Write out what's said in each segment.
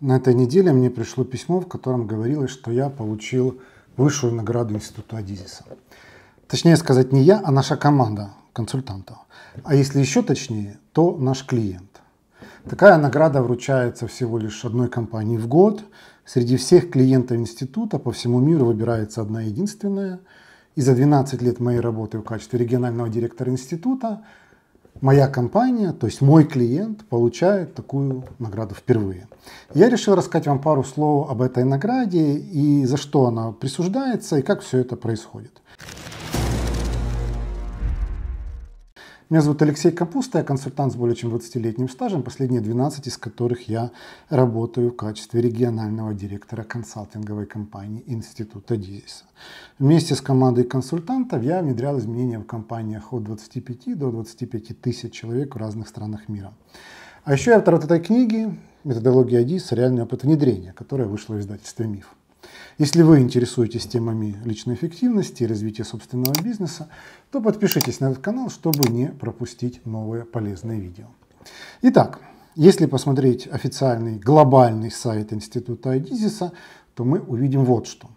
На этой неделе мне пришло письмо, в котором говорилось, что я получил высшую награду Института Адизиса. Точнее сказать, не я, а наша команда консультантов. А если еще точнее, то наш клиент. Такая награда вручается всего лишь одной компании в год. Среди всех клиентов института по всему миру выбирается одна единственная. И за 12 лет моей работы в качестве регионального директора института моя компания, то есть мой клиент, получает такую награду впервые. Я решил рассказать вам пару слов об этой награде и за что она присуждается и как все это происходит. Меня зовут Алексей Капуста, я консультант с более чем 20-летним стажем, последние 12 из которых я работаю в качестве регионального директора консалтинговой компании Института Дизиса. Вместе с командой консультантов я внедрял изменения в компаниях от 25 до 25 тысяч человек в разных странах мира. А еще я автор вот этой книги «Методология ДИС. Реальный опыт внедрения», которая вышла в издательстве «Миф». Если вы интересуетесь темами личной эффективности и развития собственного бизнеса, то подпишитесь на этот канал, чтобы не пропустить новые полезные видео. Итак, если посмотреть официальный глобальный сайт Института Айдизиса, то мы увидим вот что.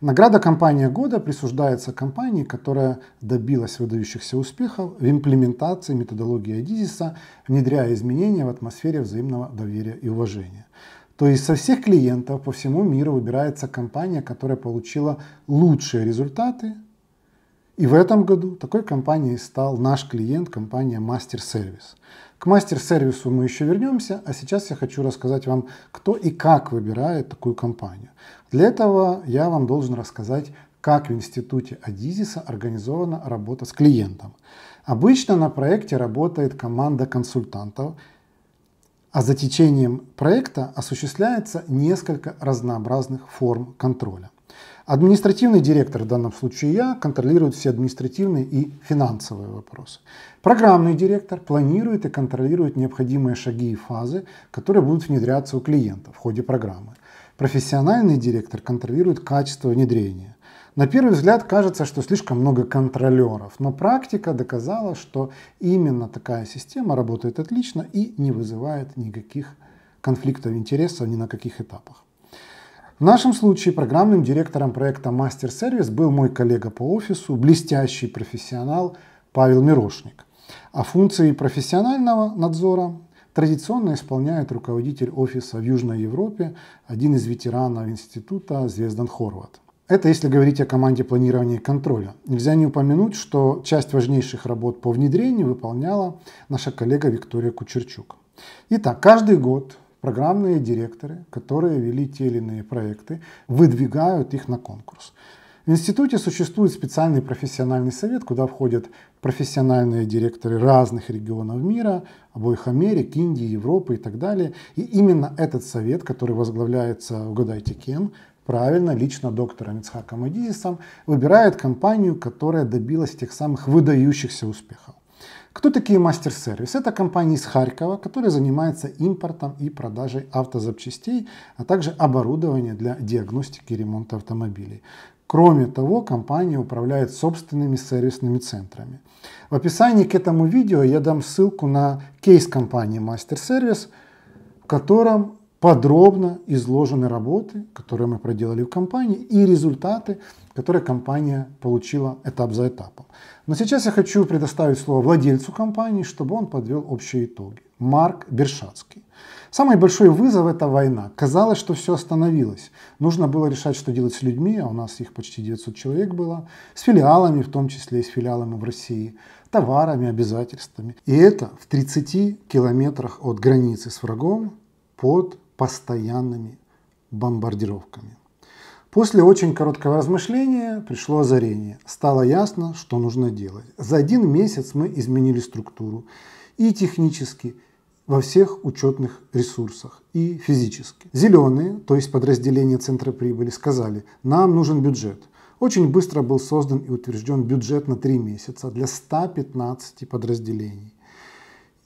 Награда «Компания года» присуждается компании, которая добилась выдающихся успехов в имплементации методологии Адизиса, внедряя изменения в атмосфере взаимного доверия и уважения. То есть со всех клиентов по всему миру выбирается компания, которая получила лучшие результаты. И в этом году такой компанией стал наш клиент, компания Master Service. К мастер-сервису мы еще вернемся, а сейчас я хочу рассказать вам, кто и как выбирает такую компанию. Для этого я вам должен рассказать, как в институте Адизиса организована работа с клиентом. Обычно на проекте работает команда консультантов – а за течением проекта осуществляется несколько разнообразных форм контроля. Административный директор, в данном случае я, контролирует все административные и финансовые вопросы. Программный директор планирует и контролирует необходимые шаги и фазы, которые будут внедряться у клиента в ходе программы. Профессиональный директор контролирует качество внедрения. На первый взгляд кажется, что слишком много контролеров, но практика доказала, что именно такая система работает отлично и не вызывает никаких конфликтов интересов ни на каких этапах. В нашем случае программным директором проекта «Мастер Сервис» был мой коллега по офису, блестящий профессионал Павел Мирошник. А функции профессионального надзора традиционно исполняет руководитель офиса в Южной Европе, один из ветеранов института Звездан Хорват. Это если говорить о команде планирования и контроля. Нельзя не упомянуть, что часть важнейших работ по внедрению выполняла наша коллега Виктория Кучерчук. Итак, каждый год программные директоры, которые вели те или иные проекты, выдвигают их на конкурс. В институте существует специальный профессиональный совет, куда входят профессиональные директоры разных регионов мира, обоих Америк, Индии, Европы и так далее. И именно этот совет, который возглавляется, угадайте кем, правильно лично доктором Ицхаком Адизисом выбирает компанию, которая добилась тех самых выдающихся успехов. Кто такие Мастер Сервис? Это компания из Харькова, которая занимается импортом и продажей автозапчастей, а также оборудования для диагностики и ремонта автомобилей. Кроме того, компания управляет собственными сервисными центрами. В описании к этому видео я дам ссылку на кейс компании Мастер Сервис, в котором подробно изложены работы, которые мы проделали в компании, и результаты, которые компания получила этап за этапом. Но сейчас я хочу предоставить слово владельцу компании, чтобы он подвел общие итоги. Марк Бершацкий. Самый большой вызов – это война. Казалось, что все остановилось. Нужно было решать, что делать с людьми, а у нас их почти 900 человек было, с филиалами, в том числе и с филиалами в России, товарами, обязательствами. И это в 30 километрах от границы с врагом под постоянными бомбардировками. После очень короткого размышления пришло озарение. Стало ясно, что нужно делать. За один месяц мы изменили структуру и технически, во всех учетных ресурсах и физически. Зеленые, то есть подразделение центра прибыли, сказали, нам нужен бюджет. Очень быстро был создан и утвержден бюджет на три месяца для 115 подразделений.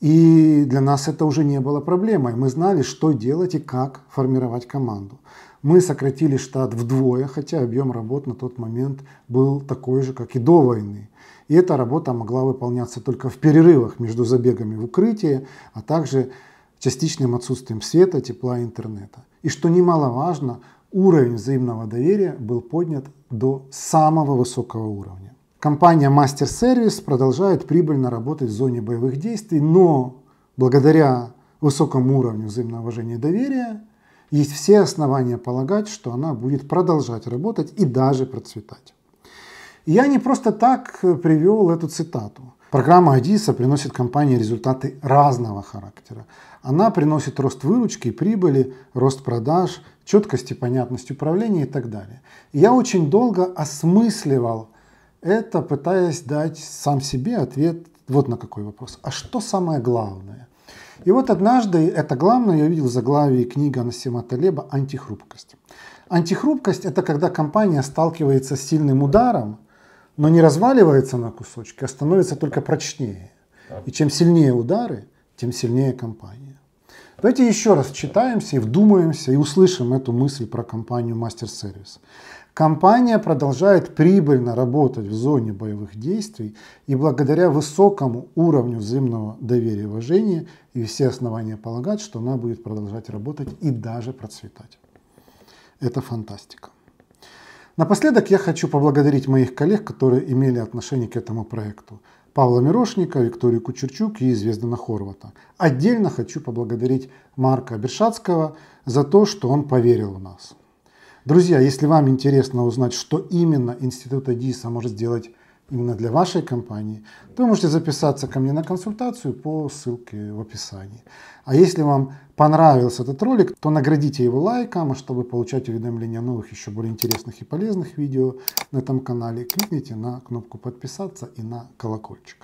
И для нас это уже не было проблемой. Мы знали, что делать и как формировать команду. Мы сократили штат вдвое, хотя объем работ на тот момент был такой же, как и до войны. И эта работа могла выполняться только в перерывах между забегами в укрытие, а также частичным отсутствием света, тепла и интернета. И что немаловажно, уровень взаимного доверия был поднят до самого высокого уровня. Компания Master Service продолжает прибыльно работать в зоне боевых действий, но благодаря высокому уровню взаимного уважения и доверия есть все основания полагать, что она будет продолжать работать и даже процветать. Я не просто так привел эту цитату. Программа Адиса приносит компании результаты разного характера. Она приносит рост выручки, прибыли, рост продаж, четкость и понятность управления и так далее. Я очень долго осмысливал это пытаясь дать сам себе ответ вот на какой вопрос. А что самое главное? И вот однажды это главное я увидел в заглавии книга Насима Талеба «Антихрупкость». Антихрупкость – это когда компания сталкивается с сильным ударом, но не разваливается на кусочки, а становится только прочнее. И чем сильнее удары, тем сильнее компания. Давайте еще раз читаемся и вдумаемся и услышим эту мысль про компанию Мастер Сервис. Компания продолжает прибыльно работать в зоне боевых действий и благодаря высокому уровню взаимного доверия и уважения и все основания полагать, что она будет продолжать работать и даже процветать. Это фантастика. Напоследок я хочу поблагодарить моих коллег, которые имели отношение к этому проекту. Павла Мирошника, Викторию Кучерчук и Извездана Хорвата. Отдельно хочу поблагодарить Марка Бершацкого за то, что он поверил в нас. Друзья, если вам интересно узнать, что именно Института Адиса может сделать именно для вашей компании, то вы можете записаться ко мне на консультацию по ссылке в описании. А если вам понравился этот ролик, то наградите его лайком, а чтобы получать уведомления о новых, еще более интересных и полезных видео на этом канале, кликните на кнопку подписаться и на колокольчик.